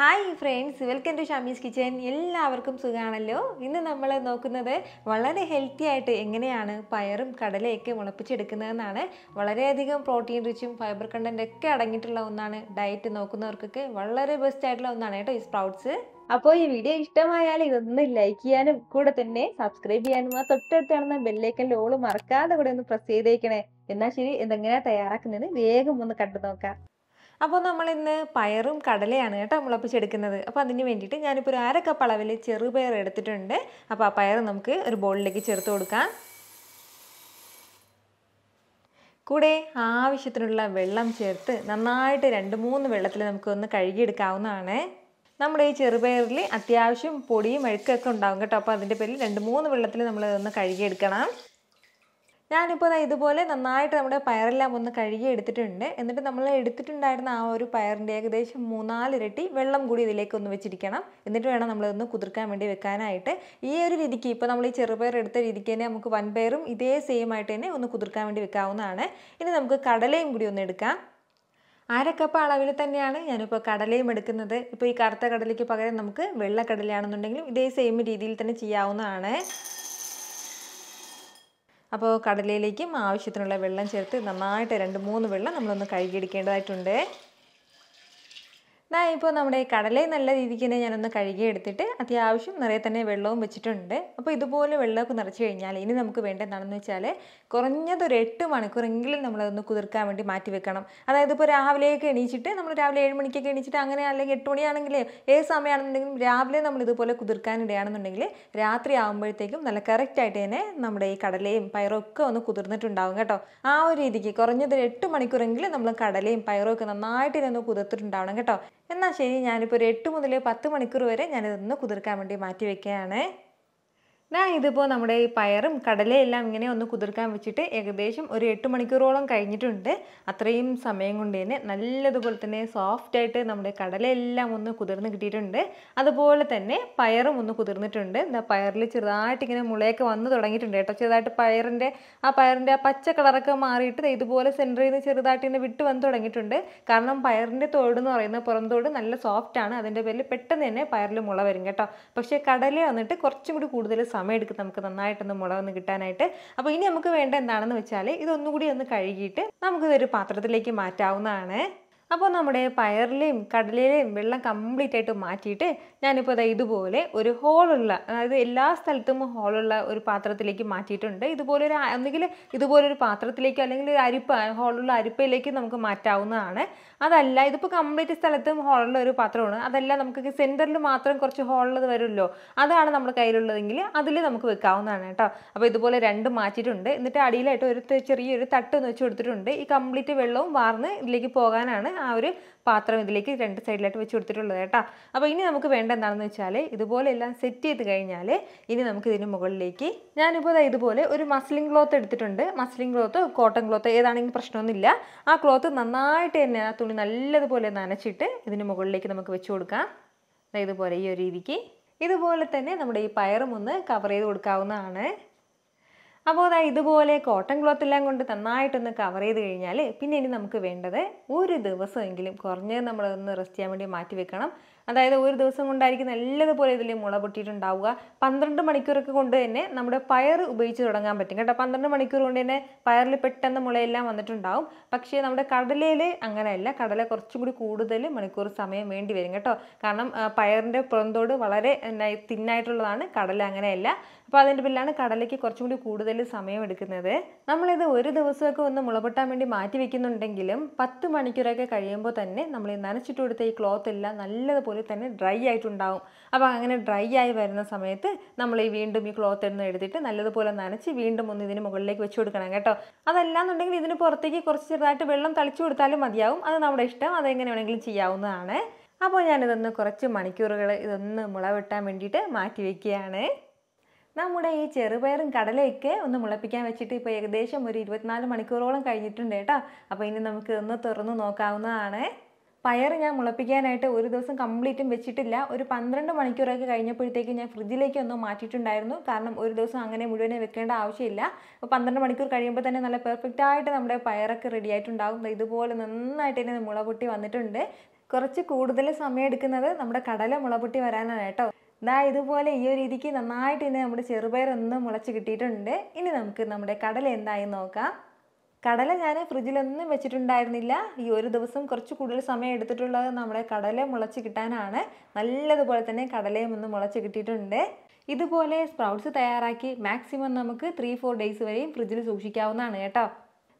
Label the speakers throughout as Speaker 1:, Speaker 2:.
Speaker 1: hi friends welcome to Shami's kitchen എല്ലാവർക്കും സുഖമാണല്ലോ ഇന്ന് നമ്മൾ നോക്കുന്നത് വളരെ ഹെൽത്തി ആയിട്ട് എങ്ങനെയാണ് പയറും കടലയൊക്കെ മുളപ്പിച്ചെടുക്കുന്നതെന്നാണ് വളരെയധികം പ്രോട്ടീൻ റിച്ചും ഫൈബർ കണ്ടൻ്റ് ഒക്കെ അടങ്ങിയിട്ടുള്ള ഒന്നാണ് ഡയറ്റ് നോക്കുന്നവർക്കൊക്കെ വളരെ ബെസ്റ്റ് ആയിട്ടുള്ള ഒന്നാണ് കേട്ടോ ഈ സ്പ്രൗട്ട്സ് അപ്പോൾ ഈ വീഡിയോ ഇഷ്ടമായാൽ ഇതൊന്ന് ലൈക്ക് ചെയ്യാനും കൂടെ തന്നെ സബ്സ്ക്രൈബ് ചെയ്യാനും ആ തൊട്ടടുത്ത് നടന്ന ബെല്ലേക്കൻ ലോള് മറക്കാതെ കൂടെ ഒന്ന് പ്രസ് ചെയ്തേക്കണേ എന്നാൽ ശരി ഇതെങ്ങനെയാണ് തയ്യാറാക്കുന്നത് വേഗം ഒന്ന് കണ്ടു നോക്കാം അപ്പോൾ നമ്മൾ ഇന്ന് പയറും കടലയാണ് കേട്ടോ മുളപ്പിച്ചെടുക്കുന്നത് അപ്പോൾ അതിന് വേണ്ടിയിട്ട് ഞാനിപ്പോൾ ഒരു അര കപ്പ് അളവിൽ ചെറുപയർ എടുത്തിട്ടുണ്ട് അപ്പോൾ ആ പയർ നമുക്ക് ഒരു ബോളിലേക്ക് ചേർത്ത് കൊടുക്കാം കൂടെ ആവശ്യത്തിനുള്ള വെള്ളം ചേർത്ത് നന്നായിട്ട് രണ്ട് മൂന്ന് വെള്ളത്തിൽ നമുക്കൊന്ന് കഴുകിയെടുക്കാവുന്നതാണ് നമ്മുടെ ഈ ചെറുപയറിൽ അത്യാവശ്യം പൊടിയും അഴുക്കൊക്കെ ഉണ്ടാകും കേട്ടോ അപ്പോൾ അതിൻ്റെ പേരിൽ രണ്ട് മൂന്ന് വെള്ളത്തിൽ നമ്മൾ ഒന്ന് കഴുകിയെടുക്കണം ഞാനിപ്പോൾ ഇതുപോലെ നന്നായിട്ട് നമ്മുടെ പയറെല്ലാം ഒന്ന് കഴുകി എടുത്തിട്ടുണ്ട് എന്നിട്ട് നമ്മൾ എടുത്തിട്ടുണ്ടായിരുന്ന ആ ഒരു പയറിൻ്റെ ഏകദേശം മൂന്നാലിരട്ടി വെള്ളം കൂടി ഇതിലേക്ക് ഒന്ന് വെച്ചിരിക്കണം എന്നിട്ട് വേണം നമ്മളിതൊന്ന് കുതിർക്കാൻ വേണ്ടി വെക്കാനായിട്ട് ഈ ഒരു രീതിക്ക് ഇപ്പോൾ നമ്മൾ ഈ ചെറുപയർ എടുത്ത രീതിക്ക് തന്നെ നമുക്ക് വൻപയറും ഇതേ സെയിം ആയിട്ട് തന്നെ ഒന്ന് കുതിർക്കാൻ വേണ്ടി വെക്കാവുന്നതാണ് ഇനി നമുക്ക് കടലയും കൂടി ഒന്ന് എടുക്കാം അരക്കപ്പ് അളവിൽ തന്നെയാണ് ഞാനിപ്പോൾ കടലയും എടുക്കുന്നത് ഇപ്പോൾ ഈ കറുത്ത കടലയ്ക്ക് പകരം നമുക്ക് വെള്ള ഇതേ സെയിം രീതിയിൽ തന്നെ ചെയ്യാവുന്നതാണ് അപ്പോൾ കടലയിലേക്കും ആവശ്യത്തിനുള്ള വെള്ളം ചേർത്ത് നന്നായിട്ട് രണ്ട് മൂന്ന് വെള്ളം നമ്മളൊന്ന് കഴുകിയെടുക്കേണ്ടതായിട്ടുണ്ട് ഇതാ ഇപ്പോൾ നമ്മുടെ കടലയെ നല്ല രീതിക്ക് തന്നെ ഞാനൊന്ന് കഴുകിയെടുത്തിട്ട് അത്യാവശ്യം നിറയെ തന്നെ വെള്ളവും വെച്ചിട്ടുണ്ട് അപ്പോൾ ഇതുപോലെ വെള്ളമൊക്കെ നിറച്ച് കഴിഞ്ഞാൽ ഇനി നമുക്ക് വേണ്ട എന്താണെന്ന് വെച്ചാൽ കുറഞ്ഞത് ഒരു എട്ട് മണിക്കൂറെങ്കിലും നമ്മളതൊന്ന് കുതിർക്കാൻ വേണ്ടി മാറ്റി വെക്കണം അതായത് ഇപ്പോൾ രാവിലെയൊക്കെ എണീച്ചിട്ട് നമ്മൾ രാവിലെ ഏഴ് മണിക്കൊക്കെ എണീച്ചിട്ട് അങ്ങനെ അല്ലെങ്കിൽ എട്ട് മണിയാണെങ്കിൽ ഏത് സമയമാണെന്നുണ്ടെങ്കിലും രാവിലെ നമ്മൾ ഇതുപോലെ കുതിർക്കാനിടയാണെന്നുണ്ടെങ്കിൽ രാത്രി ആകുമ്പോഴത്തേക്കും നല്ല കറക്റ്റായിട്ട് തന്നെ നമ്മുടെ ഈ കടലയും പയറും ഒക്കെ ഒന്ന് കുതിർന്നിട്ടുണ്ടാവും കേട്ടോ ആ ഒരു രീതിക്ക് കുറഞ്ഞത് എട്ട് മണിക്കൂറെങ്കിലും നമ്മൾ കടലയും പയറും ഒക്കെ നന്നായിട്ട് ഇതൊന്ന് കുതിർത്തിട്ടുണ്ടാവണം കേട്ടോ എന്നാൽ ശരി ഞാനിപ്പോൾ ഒരു എട്ട് മുതൽ പത്ത് മണിക്കൂർ വരെ ഞാനിതൊന്ന് കുതിർക്കാൻ വേണ്ടി മാറ്റി വയ്ക്കുകയാണ് ഞാൻ ഇതിപ്പോൾ നമ്മുടെ ഈ പയറും കടലയെല്ലാം ഇങ്ങനെ ഒന്ന് കുതിർക്കാൻ വെച്ചിട്ട് ഏകദേശം ഒരു എട്ട് മണിക്കൂറോളം കഴിഞ്ഞിട്ടുണ്ട് അത്രയും സമയം കൊണ്ട് തന്നെ നല്ലതുപോലെ തന്നെ സോഫ്റ്റായിട്ട് നമ്മുടെ കടലയെല്ലാം ഒന്ന് കുതിർന്ന് കിട്ടിയിട്ടുണ്ട് അതുപോലെ തന്നെ പയറും ഒന്ന് കുതിർന്നിട്ടുണ്ട് എന്താ പയറിൽ ചെറുതായിട്ട് ഇങ്ങനെ മുളയൊക്കെ വന്ന് തുടങ്ങിയിട്ടുണ്ട് കേട്ടോ ചെറുതായിട്ട് പയറിൻ്റെ ആ പയറിൻ്റെ ആ പച്ച കളറൊക്കെ മാറിയിട്ട് ഇതുപോലെ സെൻറ്ററിൽ നിന്ന് ചെറുതായിട്ട് ഇങ്ങനെ വിട്ട് വന്ന് തുടങ്ങിയിട്ടുണ്ട് കാരണം പയറിൻ്റെ തോട് എന്ന് പറയുന്ന പുറം തോട് നല്ല സോഫ്റ്റാണ് അതിൻ്റെ പേരിൽ പെട്ടെന്ന് തന്നെ പയറിൽ മുള വരും കേട്ടോ പക്ഷേ കടല വന്നിട്ട് കുറച്ചും കൂടി കൂടുതൽ സമയമെടുക്കും നമുക്ക് നന്നായിട്ടൊന്ന് മുളകൊന്ന് കിട്ടാനായിട്ട് അപ്പോൾ ഇനി നമുക്ക് വേണ്ട എന്താണെന്ന് വെച്ചാൽ ഇതൊന്നുകൂടി ഒന്ന് കഴുകിയിട്ട് നമുക്കിതൊരു പാത്രത്തിലേക്ക് മാറ്റാവുന്നതാണ് അപ്പോൾ നമ്മുടെ പയറിലെയും കടലിലെയും വെള്ളം കംപ്ലീറ്റ് ആയിട്ട് മാറ്റിയിട്ട് ഞാനിപ്പോൾ അത് ഇതുപോലെ ഒരു ഹോളുള്ള അതായത് എല്ലാ സ്ഥലത്തും ഹോളുള്ള ഒരു പാത്രത്തിലേക്ക് മാറ്റിയിട്ടുണ്ട് ഇതുപോലെ ഒരു ഒന്നുകിൽ ഇതുപോലൊരു പാത്രത്തിലേക്കോ അല്ലെങ്കിൽ ഒരു അരിപ്പ ഹോളുള്ള അരിപ്പയിലേക്ക് നമുക്ക് മാറ്റാവുന്നതാണ് അതല്ല ഇതിപ്പോൾ കംപ്ലീറ്റ് സ്ഥലത്തും ഹോളുള്ള ഒരു പാത്രമാണ് അതല്ല നമുക്ക് സെൻറ്ററിൽ മാത്രം കുറച്ച് ഹോളുള്ളത് വരുമല്ലോ അതാണ് നമ്മുടെ കയ്യിലുള്ളതെങ്കിൽ അതിൽ നമുക്ക് വെക്കാവുന്നതാണ് കേട്ടോ അപ്പോൾ ഇതുപോലെ രണ്ട് മാറ്റിയിട്ടുണ്ട് എന്നിട്ട് അടിയിലായിട്ട് ഒരു ചെറിയൊരു തട്ട് ഒന്ന് വെച്ച് കൊടുത്തിട്ടുണ്ട് ഈ കംപ്ലീറ്റ് വെള്ളവും വാർന്ന് ഇതിലേക്ക് പോകാനാണ് ആ ഒരു പാത്രം ഇതിലേക്ക് രണ്ട് സൈഡിലായിട്ട് വെച്ച് കൊടുത്തിട്ടുള്ളത് കേട്ടോ അപ്പോൾ ഇനി നമുക്ക് വേണ്ട എന്താണെന്ന് വെച്ചാൽ ഇതുപോലെ എല്ലാം സെറ്റ് ചെയ്ത് കഴിഞ്ഞാൽ ഇനി നമുക്ക് ഇതിന് മുകളിലേക്ക് ഞാനിപ്പോൾ ഇതുപോലെ ഒരു മസ്ലിംഗ് ക്ലോത്ത് എടുത്തിട്ടുണ്ട് മസ്ലിംഗ് ക്ലോത്ത് കോട്ടൺ ക്ലോത്ത് ഏതാണെങ്കിലും പ്രശ്നമൊന്നുമില്ല ആ ക്ലോത്ത് നന്നായിട്ട് തന്നെ ആ തുണി നല്ലതുപോലെ നനച്ചിട്ട് ഇതിന് മുകളിലേക്ക് നമുക്ക് വെച്ച് കൊടുക്കാം ഇതുപോലെ ഈ ഒരു രീതിക്ക് ഇതുപോലെ തന്നെ നമ്മുടെ ഈ പയറും ഒന്ന് കവർ ചെയ്ത് കൊടുക്കാവുന്നതാണ് അപ്പോൾ അതാ ഇതുപോലെ കോട്ടൺ ക്ലോത്ത് എല്ലാം കൊണ്ട് നന്നായിട്ടൊന്ന് കവർ ചെയ്ത് കഴിഞ്ഞാൽ പിന്നെ ഇനി നമുക്ക് വേണ്ടത് ഒരു ദിവസമെങ്കിലും കുറഞ്ഞത് നമ്മളൊന്ന് റെസ്റ്റ് ചെയ്യാൻ വേണ്ടി മാറ്റി വെക്കണം അതായത് ഒരു ദിവസം കൊണ്ടായിരിക്കും നല്ലതുപോലെ ഇതിൽ മുള പൊട്ടിയിട്ടുണ്ടാവുക പന്ത്രണ്ട് മണിക്കൂറൊക്കെ കൊണ്ട് തന്നെ നമ്മുടെ പയർ ഉപയോഗിച്ച് തുടങ്ങാൻ പറ്റും കേട്ടോ പന്ത്രണ്ട് മണിക്കൂർ കൊണ്ട് തന്നെ പയറിൽ പെട്ടെന്ന് മുളയെല്ലാം വന്നിട്ടുണ്ടാവും പക്ഷേ നമ്മുടെ കടലയിൽ അങ്ങനെയല്ല കടല കുറച്ചും കൂടി കൂടുതൽ മണിക്കൂർ സമയം വേണ്ടി വരും കേട്ടോ കാരണം പയറിൻ്റെ പുറന്തോട് വളരെ തിന്നായിട്ടുള്ളതാണ് കടല അങ്ങനെയല്ല അപ്പോൾ അതിൻ്റെ പിന്നിലാണ് കടലയ്ക്ക് കുറച്ചും കൂടി കൂടുതൽ സമയം എടുക്കുന്നത് നമ്മളിത് ഒരു ദിവസമൊക്കെ ഒന്ന് മുളപൊട്ടാൻ വേണ്ടി മാറ്റി വയ്ക്കുന്നുണ്ടെങ്കിലും പത്ത് മണിക്കൂറൊക്കെ കഴിയുമ്പോൾ തന്നെ നമ്മൾ നനച്ചിട്ട് കൊടുത്ത ഈ ക്ലോത്ത് എല്ലാം നല്ലതുപോലെ പോലെ തന്നെ ഡ്രൈ ആയിട്ടുണ്ടാവും അപ്പോൾ അങ്ങനെ ഡ്രൈ ആയി വരുന്ന സമയത്ത് നമ്മൾ ഈ വീണ്ടും ഈ ക്ലോത്ത് എടുന്ന് എഴുതിയിട്ട് നല്ലതുപോലെ നനച്ച് വീണ്ടും ഒന്ന് ഇതിന് മുകളിലേക്ക് വെച്ച് കൊടുക്കണം കേട്ടോ അതല്ലാന്നുണ്ടെങ്കിൽ ഇതിന് പുറത്തേക്ക് കുറച്ച് ചെറുതായിട്ട് വെള്ളം തളിച്ചു കൊടുത്താലും മതിയാവും അത് നമ്മുടെ ഇഷ്ടം അതെങ്ങനെ വേണമെങ്കിലും ചെയ്യാവുന്നതാണ് അപ്പോൾ ഞാനിതൊന്ന് കുറച്ച് മണിക്കൂറുകൾ ഇതൊന്ന് മുളവെട്ടാൻ വേണ്ടിയിട്ട് മാറ്റി വയ്ക്കുകയാണ് നമ്മുടെ ഈ ചെറുപയറും കടലയൊക്കെ ഒന്ന് മുളപ്പിക്കാൻ വെച്ചിട്ട് ഇപ്പോൾ ഏകദേശം ഒരു ഇരുപത്തിനാല് മണിക്കൂറോളം കഴിഞ്ഞിട്ടുണ്ട് കേട്ടോ അപ്പോൾ ഇനി നമുക്ക് ഒന്ന് തുറന്ന് നോക്കാവുന്നതാണ് പയർ ഞാൻ മുളപ്പിക്കാനായിട്ട് ഒരു ദിവസം കംപ്ലീറ്റും വെച്ചിട്ടില്ല ഒരു പന്ത്രണ്ട് മണിക്കൂറൊക്കെ കഴിഞ്ഞപ്പോഴത്തേക്ക് ഞാൻ ഫ്രിഡ്ജിലേക്ക് ഒന്ന് മാറ്റിയിട്ടുണ്ടായിരുന്നു കാരണം ഒരു ദിവസം അങ്ങനെ മുഴുവനെ വെക്കേണ്ട ആവശ്യമില്ല അപ്പോൾ പന്ത്രണ്ട് മണിക്കൂർ കഴിയുമ്പോൾ തന്നെ നല്ല പെർഫെക്റ്റ് ആയിട്ട് നമ്മുടെ പയറൊക്കെ റെഡി ആയിട്ടുണ്ടാകും ഇതുപോലെ നന്നായിട്ട് തന്നെ മുള പൊട്ടി വന്നിട്ടുണ്ട് കുറച്ച് കൂടുതൽ സമയം എടുക്കുന്നത് നമ്മുടെ കടല മുള പൊട്ടി വരാനാണ് കേട്ടോ ദാ ഇതുപോലെ ഈ ഒരു രീതിക്ക് നന്നായിട്ട് തന്നെ നമ്മുടെ ചെറുപയർ ഒന്ന് മുളച്ച് കിട്ടിയിട്ടുണ്ട് ഇനി നമുക്ക് നമ്മുടെ കടല എന്തായി നോക്കാം കടല ഞാൻ ഫ്രിഡ്ജിലൊന്നും വെച്ചിട്ടുണ്ടായിരുന്നില്ല ഈ ഒരു ദിവസം കുറച്ച് കൂടുതൽ സമയം എടുത്തിട്ടുള്ളത് നമ്മുടെ കടല മുളച്ച് കിട്ടാനാണ് നല്ലതുപോലെ തന്നെ കടലയും ഒന്ന് മുളച്ച് കിട്ടിയിട്ടുണ്ട് ഇതുപോലെ സ്പ്രൗട്ട്സ് തയ്യാറാക്കി മാക്സിമം നമുക്ക് ത്രീ ഫോർ ഡേയ്സ് വരെയും ഫ്രിഡ്ജിൽ സൂക്ഷിക്കാവുന്നതാണ് കേട്ടോ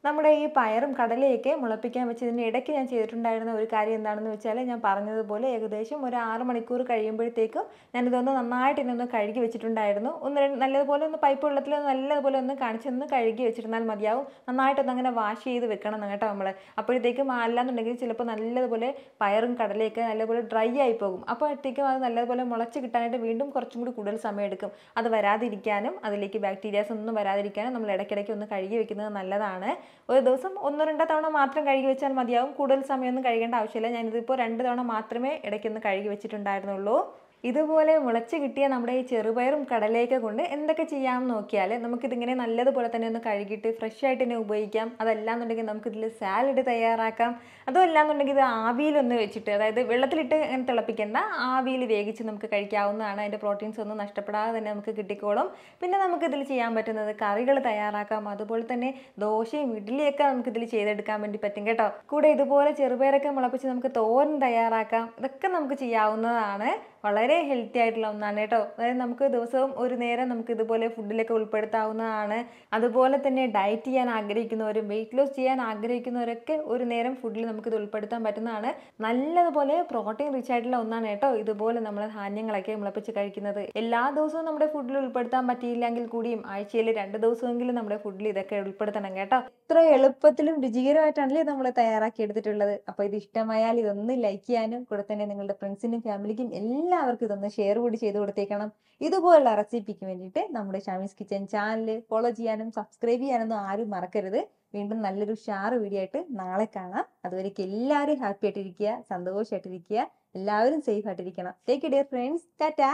Speaker 1: നമ്മുടെ ഈ പയറും കടലയൊക്കെ മുളപ്പിക്കാൻ വെച്ച് ഇതിൻ്റെ ഇടയ്ക്ക് ഞാൻ ചെയ്തിട്ടുണ്ടായിരുന്ന ഒരു കാര്യം എന്താണെന്ന് വെച്ചാൽ ഞാൻ പറഞ്ഞതുപോലെ ഏകദേശം ഒരു ആറ് മണിക്കൂർ കഴിയുമ്പോഴത്തേക്കും ഞാനിതൊന്ന് നന്നായിട്ട് ഇതിനൊന്ന് കഴുകി വെച്ചിട്ടുണ്ടായിരുന്നു ഒന്ന് നല്ലതുപോലെ ഒന്ന് പൈപ്പ് വെള്ളത്തിൽ നല്ലതുപോലെ ഒന്ന് കാണിച്ചൊന്ന് കഴുകി വെച്ചിരുന്നാൽ മതിയാവും നന്നായിട്ടൊന്ന് അങ്ങനെ വാഷ് ചെയ്ത് വെക്കണം കേട്ടോ നമ്മൾ അപ്പോഴത്തേക്കും അല്ലാന്നുണ്ടെങ്കിൽ ചിലപ്പോൾ നല്ലതുപോലെ പയറും കടലയൊക്കെ നല്ലതുപോലെ ഡ്രൈ ആയി പോകും അപ്പോഴത്തേക്കും അത് നല്ലതുപോലെ മുളച്ച് കിട്ടാനായിട്ട് വീണ്ടും കുറച്ചും കൂടി കൂടുതൽ സമയമെടുക്കും അത് വരാതിരിക്കാനും അതിലേക്ക് ബാക്ടീരിയാസ് ഒന്നും വരാതിരിക്കാനും നമ്മൾ ഇടയ്ക്കിടയ്ക്ക് ഒന്ന് കഴുകി വെക്കുന്നത് നല്ലതാണ് ഒരു ദിവസം ഒന്നോ രണ്ടോ തവണ മാത്രം കഴുകി വെച്ചാൽ മതിയാവും കൂടുതൽ സമയമൊന്നും കഴുകേണ്ട ആവശ്യമില്ല ഞാനിതിപ്പോൾ രണ്ട് തവണ മാത്രമേ ഇടയ്ക്കൊന്ന് കഴുകി വെച്ചിട്ടുണ്ടായിരുന്നുള്ളൂ ഇതുപോലെ മുളച്ച് കിട്ടിയ നമ്മുടെ ഈ ചെറുപയറും കടലേക്ക് കൊണ്ട് എന്തൊക്കെ ചെയ്യാമെന്ന് നോക്കിയാൽ നമുക്കിതിങ്ങനെ നല്ലതുപോലെ തന്നെ ഒന്ന് കഴുകിയിട്ട് ഫ്രഷ് ആയിട്ട് തന്നെ ഉപയോഗിക്കാം അതല്ലാന്നുണ്ടെങ്കിൽ നമുക്കിതിൽ സാലഡ് തയ്യാറാക്കാം അതും ഇത് ആവിയിലൊന്ന് വെച്ചിട്ട് അതായത് വെള്ളത്തിലിട്ട് തിളപ്പിക്കേണ്ട ആവിയിൽ വേവിച്ച് നമുക്ക് കഴിക്കാവുന്നതാണ് അതിൻ്റെ പ്രോട്ടീൻസ് ഒന്നും നഷ്ടപ്പെടാതെ തന്നെ നമുക്ക് കിട്ടിക്കോളും പിന്നെ നമുക്കിതിൽ ചെയ്യാൻ പറ്റുന്നത് കറികൾ തയ്യാറാക്കാം അതുപോലെ തന്നെ ദോശയും ഇഡ്ഡലിയൊക്കെ നമുക്കിതിൽ ചെയ്തെടുക്കാൻ വേണ്ടി പറ്റും കേട്ടോ കൂടെ ഇതുപോലെ ചെറുപയറൊക്കെ മുളപ്പിച്ച് നമുക്ക് തോരൻ തയ്യാറാക്കാം ഇതൊക്കെ നമുക്ക് ചെയ്യാവുന്നതാണ് വളരെ ഹെൽത്തി ആയിട്ടുള്ള ഒന്നാണ് കേട്ടോ അതായത് നമുക്ക് ദിവസവും ഒരു നേരം നമുക്ക് ഇതുപോലെ ഫുഡിലൊക്കെ ഉൾപ്പെടുത്താവുന്നതാണ് അതുപോലെ തന്നെ ഡയറ്റ് ചെയ്യാൻ ആഗ്രഹിക്കുന്നവരും വെയിറ്റ് ലോസ് ചെയ്യാൻ ആഗ്രഹിക്കുന്നവരൊക്കെ ഒരു നേരം ഫുഡിൽ നമുക്കിത് ഉൾപ്പെടുത്താൻ പറ്റുന്നതാണ് നല്ലതുപോലെ പ്രോട്ടീൻ റിച്ച് ആയിട്ടുള്ള ഒന്നാണ് കേട്ടോ ഇതുപോലെ നമ്മൾ ധാന്യങ്ങളൊക്കെ മുളപ്പിച്ച് കഴിക്കുന്നത് എല്ലാ ദിവസവും നമ്മുടെ ഫുഡിൽ ഉൾപ്പെടുത്താൻ പറ്റിയില്ലെങ്കിൽ കൂടിയും ആഴ്ചയിൽ രണ്ട് ദിവസമെങ്കിലും നമ്മുടെ ഫുഡിൽ ഇതൊക്കെ ഉൾപ്പെടുത്തണം കേട്ടോ ഇത്ര എളുപ്പത്തിലും രുചികരമായിട്ടാണല്ലേ നമ്മൾ തയ്യാറാക്കി എടുത്തിട്ടുള്ളത് അപ്പോൾ ഇത് ഇഷ്ടമായാൽ ഇതൊന്ന് ലൈക്ക് ചെയ്യാനും കൂടെ തന്നെ നിങ്ങളുടെ ഫ്രണ്ട്സിനും ഫാമിലിക്കും എല്ലാം എല്ലാവർക്കും ഇതൊന്ന് ഷെയർ കൂടി ചെയ്ത് കൊടുത്തേക്കണം ഇതുപോലുള്ള റെസിപ്പിക്ക് വേണ്ടിയിട്ട് നമ്മുടെ ഷാമീസ് കിച്ചൻ ചാനൽ ഫോളോ ചെയ്യാനും സബ്സ്ക്രൈബ് ചെയ്യാനൊന്നും ആരും മറക്കരുത് വീണ്ടും നല്ലൊരു ഷാർ വീഡിയോ ആയിട്ട് നാളെ കാണാം അതുവരേക്കും എല്ലാവരും ഹാപ്പി ആയിട്ടിരിക്കുക സന്തോഷമായിട്ടിരിക്കുക എല്ലാവരും സേഫ് ആയിട്ടിരിക്കണം ടേക്ക് ഡിയർ ഫ്രണ്ട്സ് ടാറ്റാ